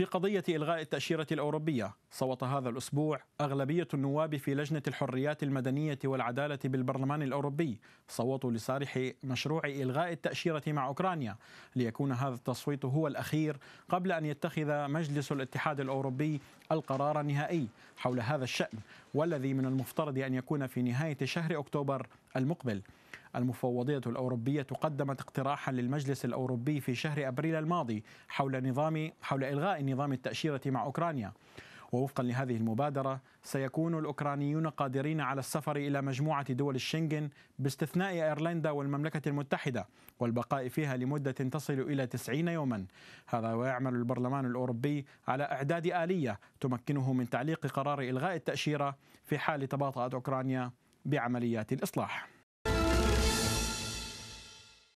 في قضية إلغاء التأشيرة الأوروبية صوت هذا الأسبوع أغلبية النواب في لجنة الحريات المدنية والعدالة بالبرلمان الأوروبي صوتوا لصالح مشروع إلغاء التأشيرة مع أوكرانيا ليكون هذا التصويت هو الأخير قبل أن يتخذ مجلس الاتحاد الأوروبي القرار النهائي حول هذا الشأن والذي من المفترض أن يكون في نهاية شهر أكتوبر المقبل المفوضية الأوروبية قدمت اقتراحا للمجلس الأوروبي في شهر أبريل الماضي حول نظام حول إلغاء نظام التأشيرة مع أوكرانيا ووفقا لهذه المبادرة سيكون الأوكرانيون قادرين على السفر إلى مجموعة دول الشنغن باستثناء أيرلندا والمملكة المتحدة والبقاء فيها لمدة تصل إلى 90 يوما هذا ويعمل البرلمان الأوروبي على إعداد آلية تمكنه من تعليق قرار إلغاء التأشيرة في حال تباطأت أوكرانيا بعمليات الإصلاح